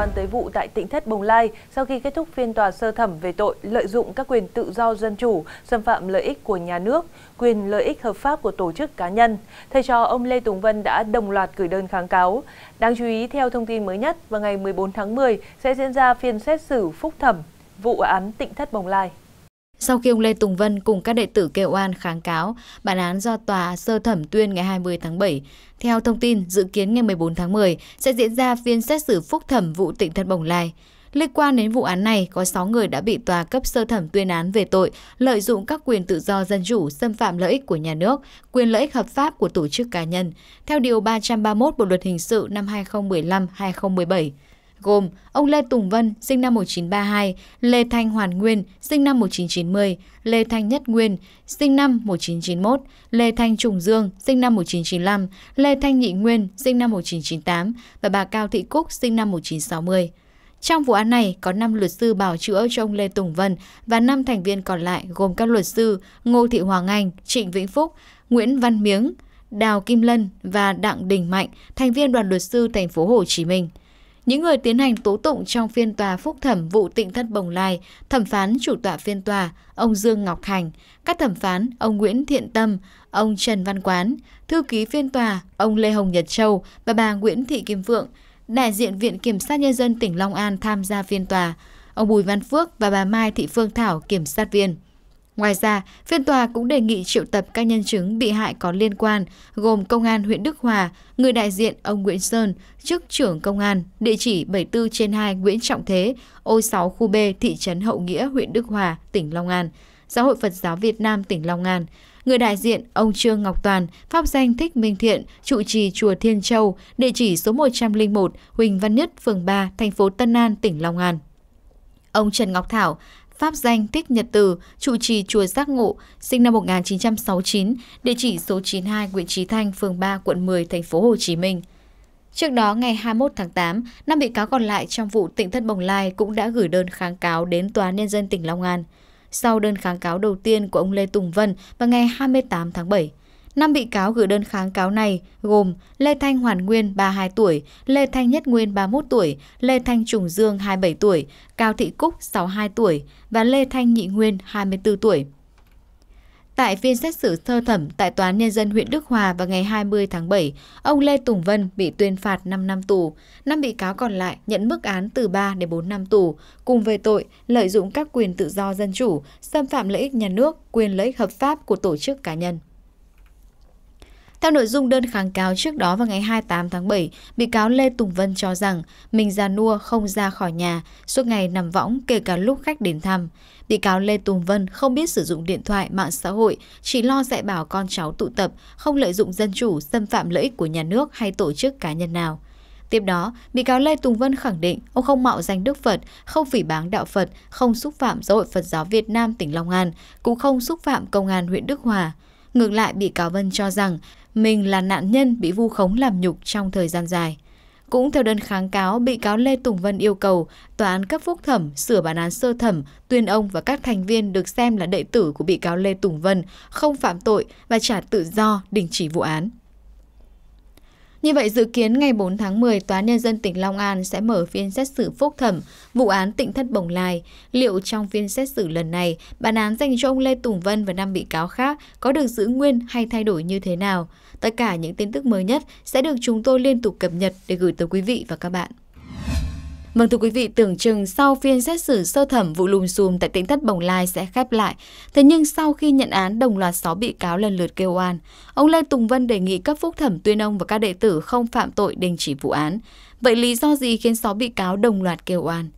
quan tới vụ tại tỉnh Thất Bồng Lai sau khi kết thúc phiên tòa sơ thẩm về tội lợi dụng các quyền tự do dân chủ, xâm phạm lợi ích của nhà nước, quyền lợi ích hợp pháp của tổ chức cá nhân. Thầy trò ông Lê Tùng Vân đã đồng loạt gửi đơn kháng cáo. Đáng chú ý, theo thông tin mới nhất, vào ngày 14 tháng 10 sẽ diễn ra phiên xét xử phúc thẩm vụ án tỉnh Thất Bồng Lai. Sau khi ông Lê Tùng Vân cùng các đệ tử kêu oan kháng cáo, bản án do tòa sơ thẩm tuyên ngày 20 tháng 7. Theo thông tin, dự kiến ngày 14 tháng 10 sẽ diễn ra phiên xét xử phúc thẩm vụ tỉnh thất Bồng Lai. Liên quan đến vụ án này, có 6 người đã bị tòa cấp sơ thẩm tuyên án về tội lợi dụng các quyền tự do dân chủ xâm phạm lợi ích của nhà nước, quyền lợi ích hợp pháp của tổ chức cá nhân, theo Điều 331 Bộ Luật Hình sự năm 2015-2017 gồm ông Lê Tùng Vân sinh năm 1932, Lê Thanh Hoàn Nguyên sinh năm 1990, Lê Thanh Nhất Nguyên sinh năm 1991, Lê Thanh Trùng Dương sinh năm 1995, Lê Thanh Nhị Nguyên sinh năm 1998 và bà Cao Thị Cúc sinh năm 1960. Trong vụ án này, có 5 luật sư bảo chữa cho ông Lê Tùng Vân và 5 thành viên còn lại gồm các luật sư Ngô Thị Hoàng Anh, Trịnh Vĩnh Phúc, Nguyễn Văn Miếng, Đào Kim Lân và Đặng Đình Mạnh, thành viên đoàn luật sư thành phố Hồ Chí Minh. Những người tiến hành tố tụng trong phiên tòa phúc thẩm vụ tịnh thất Bồng Lai, thẩm phán chủ tọa phiên tòa, ông Dương Ngọc Hành, các thẩm phán ông Nguyễn Thiện Tâm, ông Trần Văn Quán, thư ký phiên tòa ông Lê Hồng Nhật Châu và bà Nguyễn Thị Kim Phượng, đại diện Viện Kiểm sát Nhân dân tỉnh Long An tham gia phiên tòa, ông Bùi Văn Phước và bà Mai Thị Phương Thảo kiểm sát viên ngoài ra phiên tòa cũng đề nghị triệu tập các nhân chứng bị hại có liên quan gồm công an huyện đức hòa người đại diện ông nguyễn sơn chức trưởng công an địa chỉ 74 trên 2 nguyễn trọng thế ô 6 khu b thị trấn hậu nghĩa huyện đức hòa tỉnh long an giáo hội phật giáo việt nam tỉnh long an người đại diện ông Trương Ngọc Toàn, pháp danh Thích Minh Thiện, trụ trì chùa Thiên Châu, địa chỉ số 101, Huỳnh Văn Nhất, phường 3, thành phố Tân An, tỉnh Long An. Ông Trần Ngọc Thảo, pháp danh Thích Nhật Từ, trụ trì chùa Giác Ngộ, sinh năm 1969, địa chỉ số 92 Nguyễn Trí Thanh, phường 3, quận 10, thành phố Hồ Chí Minh. Trước đó, ngày 21 tháng 8, năm bị cáo còn lại trong vụ tỉnh thất Bồng Lai cũng đã gửi đơn kháng cáo đến Tòa Nhân dân tỉnh Long An. Sau đơn kháng cáo đầu tiên của ông Lê Tùng Vân vào ngày 28 tháng 7, Năm bị cáo gửi đơn kháng cáo này gồm Lê Thanh Hoàn Nguyên 32 tuổi, Lê Thanh Nhất Nguyên 31 tuổi, Lê Thanh Trùng Dương 27 tuổi, Cao Thị Cúc 62 tuổi và Lê Thanh Nhị Nguyên 24 tuổi. Tại phiên xét xử sơ thẩm tại Tòa án Nhân dân huyện Đức Hòa vào ngày 20 tháng 7, ông Lê Tùng Vân bị tuyên phạt 5 năm tù. Năm bị cáo còn lại nhận mức án từ 3 đến 4 năm tù, cùng về tội lợi dụng các quyền tự do dân chủ, xâm phạm lợi ích nhà nước, quyền lợi ích hợp pháp của tổ chức cá nhân. Theo nội dung đơn kháng cáo trước đó vào ngày 28 tháng 7, bị cáo Lê Tùng Vân cho rằng mình ra nua không ra khỏi nhà, suốt ngày nằm võng kể cả lúc khách đến thăm. Bị cáo Lê Tùng Vân không biết sử dụng điện thoại, mạng xã hội, chỉ lo dạy bảo con cháu tụ tập, không lợi dụng dân chủ, xâm phạm lợi ích của nhà nước hay tổ chức cá nhân nào. Tiếp đó, bị cáo Lê Tùng Vân khẳng định ông không mạo danh Đức Phật, không phỉ báng đạo Phật, không xúc phạm xã hội Phật giáo Việt Nam tỉnh Long An, cũng không xúc phạm công an huyện Đức Hòa. Ngược lại bị cáo Vân cho rằng mình là nạn nhân bị vu khống làm nhục trong thời gian dài. Cũng theo đơn kháng cáo, bị cáo Lê Tùng Vân yêu cầu tòa án cấp phúc thẩm sửa bản án sơ thẩm, tuyên ông và các thành viên được xem là đệ tử của bị cáo Lê Tùng Vân không phạm tội và trả tự do đình chỉ vụ án. Như vậy dự kiến ngày 4 tháng 10, Tòa Nhân dân tỉnh Long An sẽ mở phiên xét xử phúc thẩm vụ án tỉnh thất bồng lai. Liệu trong phiên xét xử lần này, bản án dành cho ông Lê Tùng Vân và năm bị cáo khác có được giữ nguyên hay thay đổi như thế nào? Tất cả những tin tức mới nhất sẽ được chúng tôi liên tục cập nhật để gửi tới quý vị và các bạn. Vâng thưa quý vị, tưởng chừng sau phiên xét xử sơ thẩm vụ lùm xùm tại tỉnh thất Bồng Lai sẽ khép lại, thế nhưng sau khi nhận án đồng loạt 6 bị cáo lần lượt kêu oan, ông Lê Tùng Vân đề nghị cấp phúc thẩm tuyên ông và các đệ tử không phạm tội đình chỉ vụ án. Vậy lý do gì khiến 6 bị cáo đồng loạt kêu oan?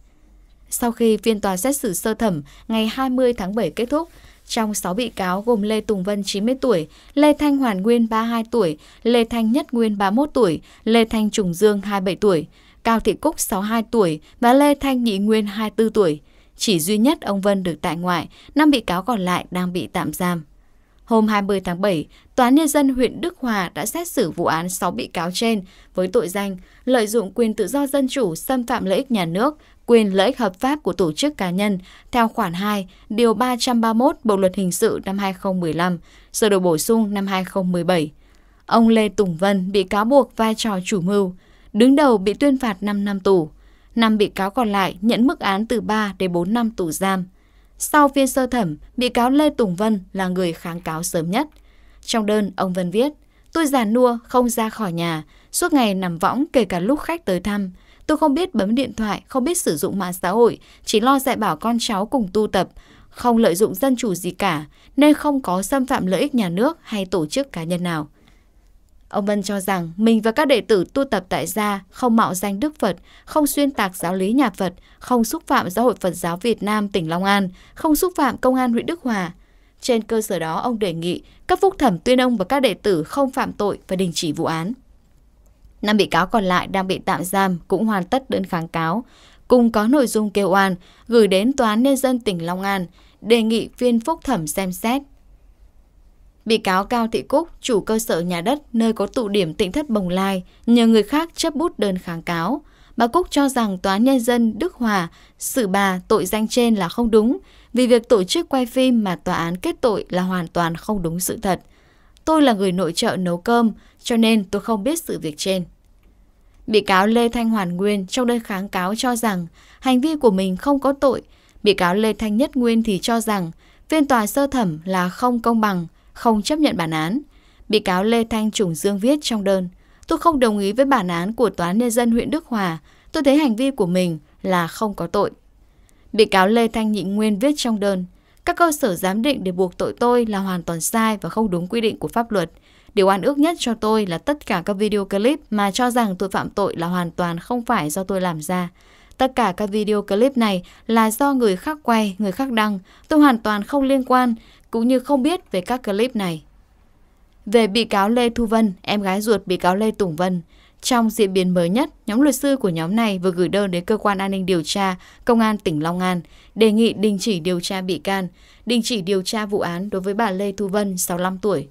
Sau khi phiên tòa xét xử sơ thẩm ngày 20 tháng 7 kết thúc, trong 6 bị cáo gồm Lê Tùng Vân 90 tuổi, Lê Thanh Hoàn Nguyên 32 tuổi, Lê Thanh Nhất Nguyên 31 tuổi, Lê Thanh Trùng Dương 27 tuổi, Cao Thị Cúc 62 tuổi và Lê Thanh Nhị Nguyên 24 tuổi. Chỉ duy nhất ông Vân được tại ngoại, năm bị cáo còn lại đang bị tạm giam. Hôm 20 tháng 7, Tòa Nhân dân huyện Đức Hòa đã xét xử vụ án 6 bị cáo trên với tội danh lợi dụng quyền tự do dân chủ xâm phạm lợi ích nhà nước, quyền lợi ích hợp pháp của tổ chức cá nhân theo khoản 2, điều 331 Bộ luật hình sự năm 2015, sửa đổi bổ sung năm 2017. Ông Lê Tùng Vân bị cáo buộc vai trò chủ mưu, Đứng đầu bị tuyên phạt 5 năm tù. Năm bị cáo còn lại nhận mức án từ 3 đến 4 năm tù giam. Sau phiên sơ thẩm, bị cáo Lê Tùng Vân là người kháng cáo sớm nhất. Trong đơn, ông Vân viết, tôi già nua, không ra khỏi nhà, suốt ngày nằm võng kể cả lúc khách tới thăm. Tôi không biết bấm điện thoại, không biết sử dụng mạng xã hội, chỉ lo dạy bảo con cháu cùng tu tập, không lợi dụng dân chủ gì cả, nên không có xâm phạm lợi ích nhà nước hay tổ chức cá nhân nào. Ông Vân cho rằng mình và các đệ tử tu tập tại gia không mạo danh Đức Phật, không xuyên tạc giáo lý nhà Phật, không xúc phạm Giáo hội Phật giáo Việt Nam tỉnh Long An, không xúc phạm Công an huyện Đức Hòa. Trên cơ sở đó, ông đề nghị các phúc thẩm tuyên ông và các đệ tử không phạm tội và đình chỉ vụ án. Năm bị cáo còn lại đang bị tạm giam cũng hoàn tất đơn kháng cáo, cùng có nội dung kêu oan gửi đến Tòa án Nhân dân tỉnh Long An, đề nghị phiên phúc thẩm xem xét Bị cáo Cao Thị Cúc, chủ cơ sở nhà đất nơi có tụ điểm tỉnh thất Bồng Lai, nhờ người khác chấp bút đơn kháng cáo. Bà Cúc cho rằng Tòa Nhân dân Đức Hòa xử bà tội danh trên là không đúng, vì việc tổ chức quay phim mà tòa án kết tội là hoàn toàn không đúng sự thật. Tôi là người nội trợ nấu cơm, cho nên tôi không biết sự việc trên. Bị cáo Lê Thanh Hoàn Nguyên trong đơn kháng cáo cho rằng hành vi của mình không có tội. Bị cáo Lê Thanh Nhất Nguyên thì cho rằng phiên tòa sơ thẩm là không công bằng, không chấp nhận bản án. Bị cáo Lê Thanh Trùng Dương viết trong đơn, tôi không đồng ý với bản án của Tòa Nhân dân huyện Đức Hòa, tôi thấy hành vi của mình là không có tội. Bị cáo Lê Thanh Nhị Nguyên viết trong đơn, các cơ sở giám định để buộc tội tôi là hoàn toàn sai và không đúng quy định của pháp luật. Điều oan ước nhất cho tôi là tất cả các video clip mà cho rằng tôi phạm tội là hoàn toàn không phải do tôi làm ra. Tất cả các video clip này là do người khác quay, người khác đăng. Tôi hoàn toàn không liên quan, cũng như không biết về các clip này. Về bị cáo Lê Thu Vân, em gái ruột bị cáo Lê Tùng Vân. Trong diễn biến mới nhất, nhóm luật sư của nhóm này vừa gửi đơn đến cơ quan an ninh điều tra Công an tỉnh Long An đề nghị đình chỉ điều tra bị can, đình chỉ điều tra vụ án đối với bà Lê Thu Vân, 65 tuổi.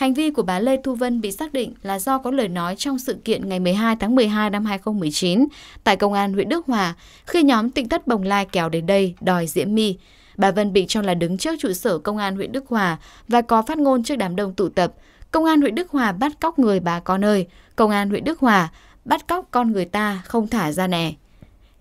Hành vi của bà Lê Thu Vân bị xác định là do có lời nói trong sự kiện ngày 12 tháng 12 năm 2019 tại Công an huyện Đức Hòa khi nhóm tỉnh thất Bồng Lai kéo đến đây đòi diễm my. Bà Vân bị cho là đứng trước trụ sở Công an huyện Đức Hòa và có phát ngôn trước đám đông tụ tập. Công an huyện Đức Hòa bắt cóc người bà con ơi, Công an huyện Đức Hòa bắt cóc con người ta không thả ra nè.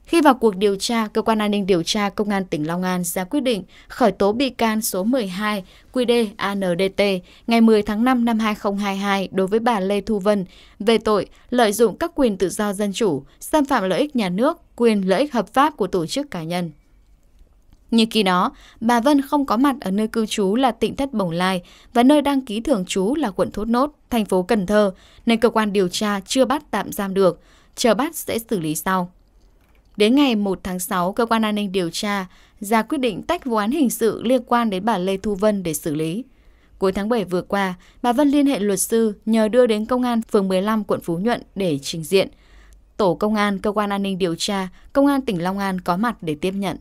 Khi vào cuộc điều tra, Cơ quan An ninh điều tra Công an tỉnh Long An ra quyết định khởi tố bị can số 12 QD ANDT ngày 10 tháng 5 năm 2022 đối với bà Lê Thu Vân về tội lợi dụng các quyền tự do dân chủ, xâm phạm lợi ích nhà nước, quyền lợi ích hợp pháp của tổ chức cá nhân. Như kỳ đó, bà Vân không có mặt ở nơi cư trú là tỉnh Thất Bồng Lai và nơi đăng ký thường trú là quận Thốt Nốt, thành phố Cần Thơ, nên cơ quan điều tra chưa bắt tạm giam được, chờ bắt sẽ xử lý sau. Đến ngày 1 tháng 6, cơ quan an ninh điều tra ra quyết định tách vụ án hình sự liên quan đến bà Lê Thu Vân để xử lý. Cuối tháng 7 vừa qua, bà Vân liên hệ luật sư nhờ đưa đến công an phường 15 quận Phú Nhuận để trình diện. Tổ công an, cơ quan an ninh điều tra, công an tỉnh Long An có mặt để tiếp nhận.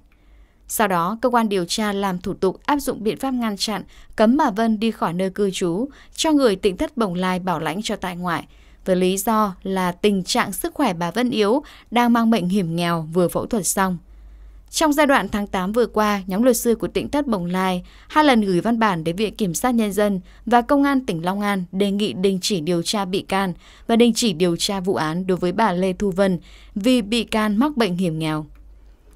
Sau đó, cơ quan điều tra làm thủ tục áp dụng biện pháp ngăn chặn, cấm bà Vân đi khỏi nơi cư trú, cho người tỉnh thất Bồng Lai bảo lãnh cho tại ngoại với lý do là tình trạng sức khỏe bà Vân yếu đang mang bệnh hiểm nghèo vừa phẫu thuật xong. Trong giai đoạn tháng 8 vừa qua, nhóm luật sư của tỉnh thất Bồng Lai hai lần gửi văn bản đến Viện Kiểm sát Nhân dân và Công an tỉnh Long An đề nghị đình chỉ điều tra bị can và đình chỉ điều tra vụ án đối với bà Lê Thu Vân vì bị can mắc bệnh hiểm nghèo.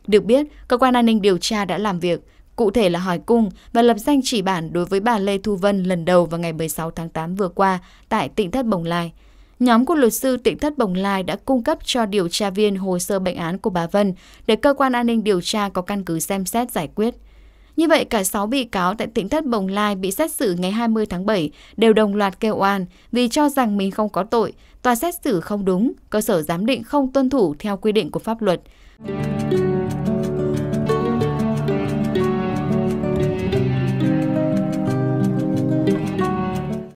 Được biết, cơ quan an ninh điều tra đã làm việc, cụ thể là hỏi cung và lập danh chỉ bản đối với bà Lê Thu Vân lần đầu vào ngày 16 tháng 8 vừa qua tại tỉnh thất Bồng Lai – nhóm của luật sư tỉnh thất Bồng Lai đã cung cấp cho điều tra viên hồ sơ bệnh án của bà Vân để cơ quan an ninh điều tra có căn cứ xem xét giải quyết. Như vậy, cả 6 bị cáo tại tỉnh thất Bồng Lai bị xét xử ngày 20 tháng 7 đều đồng loạt kêu oan vì cho rằng mình không có tội, tòa xét xử không đúng, cơ sở giám định không tuân thủ theo quy định của pháp luật.